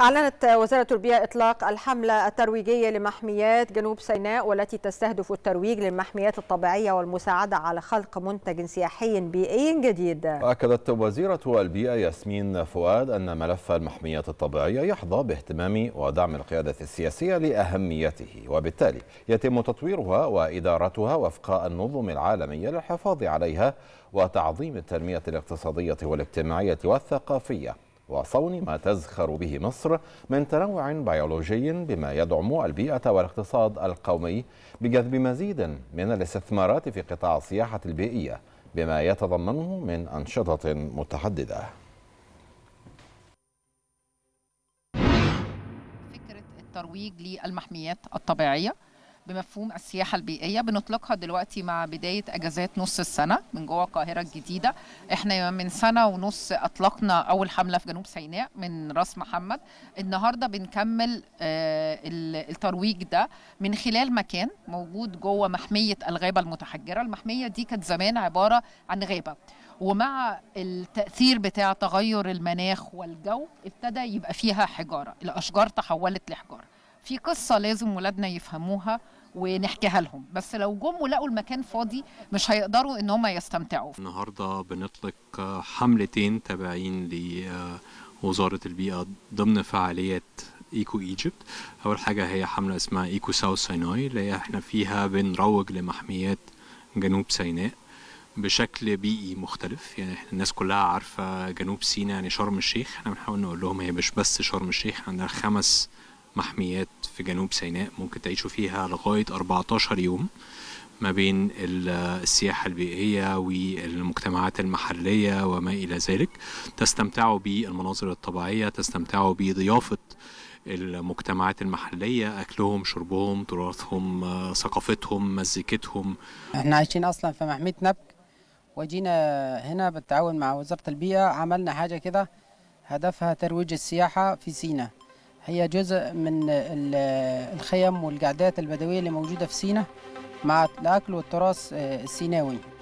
أعلنت وزارة البيئة إطلاق الحملة الترويجية لمحميات جنوب سيناء والتي تستهدف الترويج للمحميات الطبيعية والمساعدة على خلق منتج سياحي بيئي جديد أكدت وزيرة البيئة ياسمين فؤاد أن ملف المحميات الطبيعية يحظى باهتمام ودعم القيادة السياسية لأهميته وبالتالي يتم تطويرها وإدارتها وفق النظم العالمية للحفاظ عليها وتعظيم التنمية الاقتصادية والاجتماعية والثقافية وصون ما تزخر به مصر من تنوع بيولوجي بما يدعم البيئة والاقتصاد القومي بجذب مزيد من الاستثمارات في قطاع السياحة البيئية بما يتضمنه من أنشطة متعددة فكرة الترويج للمحميات الطبيعية بمفهوم السياحة البيئية بنطلقها دلوقتي مع بداية أجازات نص السنة من جوه القاهرة الجديدة احنا من سنة ونص أطلقنا أول حملة في جنوب سيناء من راس محمد النهاردة بنكمل آه، الترويج ده من خلال مكان موجود جوه محمية الغابة المتحجرة المحمية دي كانت زمان عبارة عن غابة ومع التأثير بتاع تغير المناخ والجو ابتدى يبقى فيها حجارة الأشجار تحولت لحجارة في قصه لازم ولادنا يفهموها ونحكيها لهم بس لو جم ولقوا المكان فاضي مش هيقدروا ان هم يستمتعوا النهارده بنطلق حملتين تابعين لوزاره البيئه ضمن فعاليات ايكو ايجيبت اول حاجه هي حمله اسمها ايكو ساوث سيناي اللي احنا فيها بنروج لمحميات جنوب سيناء بشكل بيئي مختلف يعني احنا الناس كلها عارفه جنوب سيناء يعني شرم الشيخ احنا بنحاول نقول لهم هي مش بس شرم الشيخ عندنا خمس محميات في جنوب سيناء ممكن تعيشوا فيها لغاية 14 يوم ما بين السياحة البيئية والمجتمعات المحلية وما إلى ذلك تستمتعوا بالمناظر الطبيعية تستمتعوا بضيافة المجتمعات المحلية أكلهم شربهم تراثهم ثقافتهم مزيكتهم احنا عايشين أصلا في محمية نبك وجينا هنا بالتعاون مع وزارة البيئة عملنا حاجة كده هدفها ترويج السياحة في سيناء هي جزء من الخيم والقعدات البدوية اللي موجودة في سينا مع الأكل والتراث آه، السيناوي